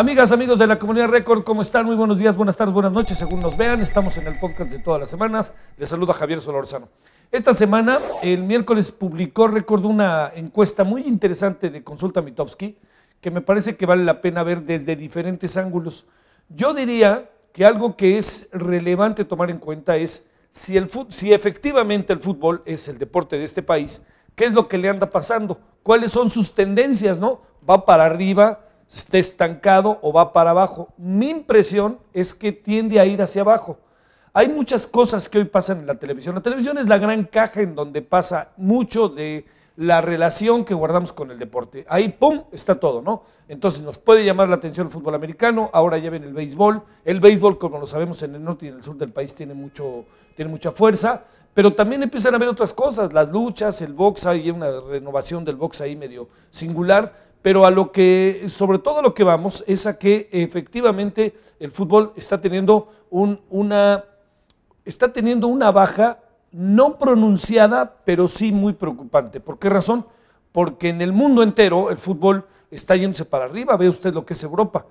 Amigas, amigos de la comunidad Record, ¿cómo están? Muy buenos días, buenas tardes, buenas noches, según nos vean. Estamos en el podcast de todas las semanas. Les saluda Javier Solorzano. Esta semana, el miércoles, publicó Record una encuesta muy interesante de Consulta Mitofsky que me parece que vale la pena ver desde diferentes ángulos. Yo diría que algo que es relevante tomar en cuenta es si, el si efectivamente el fútbol es el deporte de este país, ¿qué es lo que le anda pasando? ¿Cuáles son sus tendencias? ¿No? ¿Va para arriba? esté estancado o va para abajo. Mi impresión es que tiende a ir hacia abajo. Hay muchas cosas que hoy pasan en la televisión. La televisión es la gran caja en donde pasa mucho de la relación que guardamos con el deporte. Ahí, ¡pum!, está todo, ¿no? Entonces nos puede llamar la atención el fútbol americano, ahora ya ven el béisbol. El béisbol, como lo sabemos, en el norte y en el sur del país tiene, mucho, tiene mucha fuerza, pero también empiezan a ver otras cosas, las luchas, el box, hay una renovación del box ahí medio singular pero a lo que, sobre todo lo que vamos, es a que efectivamente el fútbol está teniendo un, una, está teniendo una baja no pronunciada, pero sí muy preocupante. ¿Por qué razón? Porque en el mundo entero el fútbol está yéndose para arriba, ve usted lo que es Europa.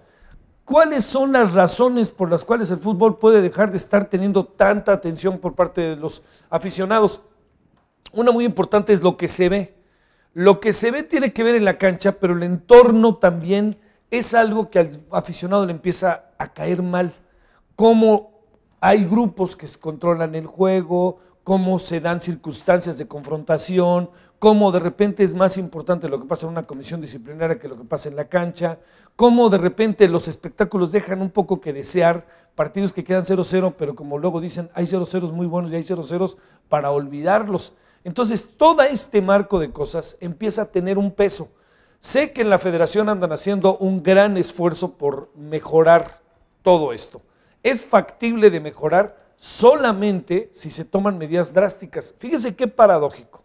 ¿Cuáles son las razones por las cuales el fútbol puede dejar de estar teniendo tanta atención por parte de los aficionados? Una muy importante es lo que se ve. Lo que se ve tiene que ver en la cancha, pero el entorno también es algo que al aficionado le empieza a caer mal. Cómo hay grupos que controlan el juego, cómo se dan circunstancias de confrontación, cómo de repente es más importante lo que pasa en una comisión disciplinaria que lo que pasa en la cancha, cómo de repente los espectáculos dejan un poco que desear, partidos que quedan 0-0, pero como luego dicen, hay 0-0 muy buenos y hay 0-0 para olvidarlos. Entonces, todo este marco de cosas empieza a tener un peso. Sé que en la federación andan haciendo un gran esfuerzo por mejorar todo esto. Es factible de mejorar solamente si se toman medidas drásticas. Fíjese qué paradójico.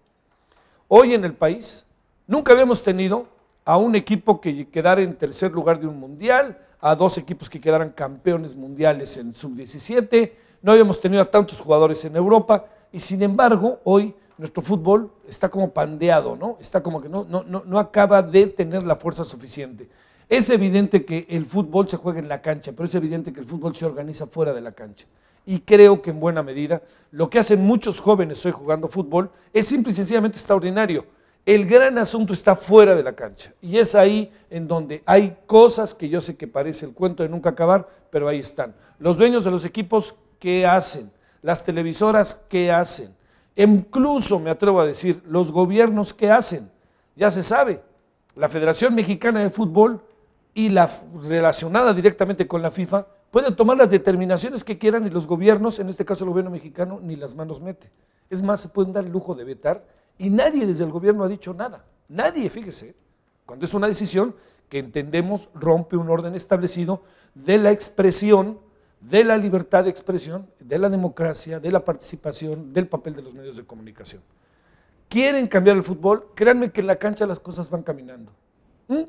Hoy en el país nunca habíamos tenido a un equipo que quedara en tercer lugar de un mundial, a dos equipos que quedaran campeones mundiales en sub-17, no habíamos tenido a tantos jugadores en Europa y sin embargo hoy nuestro fútbol está como pandeado, ¿no? Está como que no, no, no, acaba de tener la fuerza suficiente. Es evidente que el fútbol se juega en la cancha, pero es evidente que el fútbol se organiza fuera de la cancha. Y creo que en buena medida lo que hacen muchos jóvenes hoy jugando fútbol es simple y sencillamente extraordinario. El gran asunto está fuera de la cancha. Y es ahí en donde hay cosas que yo sé que parece el cuento de nunca acabar, pero ahí están. Los dueños de los equipos, ¿qué hacen? Las televisoras, ¿qué hacen? Incluso, me atrevo a decir, los gobiernos que hacen, ya se sabe, la Federación Mexicana de Fútbol y la relacionada directamente con la FIFA pueden tomar las determinaciones que quieran y los gobiernos, en este caso el gobierno mexicano, ni las manos mete. Es más, se pueden dar el lujo de vetar y nadie desde el gobierno ha dicho nada. Nadie, fíjese, cuando es una decisión que entendemos rompe un orden establecido de la expresión de la libertad de expresión, de la democracia, de la participación, del papel de los medios de comunicación. Quieren cambiar el fútbol, créanme que en la cancha las cosas van caminando. ¿Mm?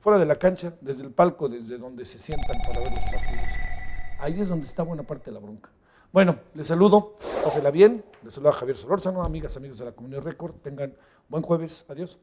Fuera de la cancha, desde el palco, desde donde se sientan para ver los partidos. Ahí es donde está buena parte de la bronca. Bueno, les saludo, pásenla bien. Les saluda Javier Solórzano, amigas, amigos de la Comunidad Record. Tengan buen jueves. Adiós.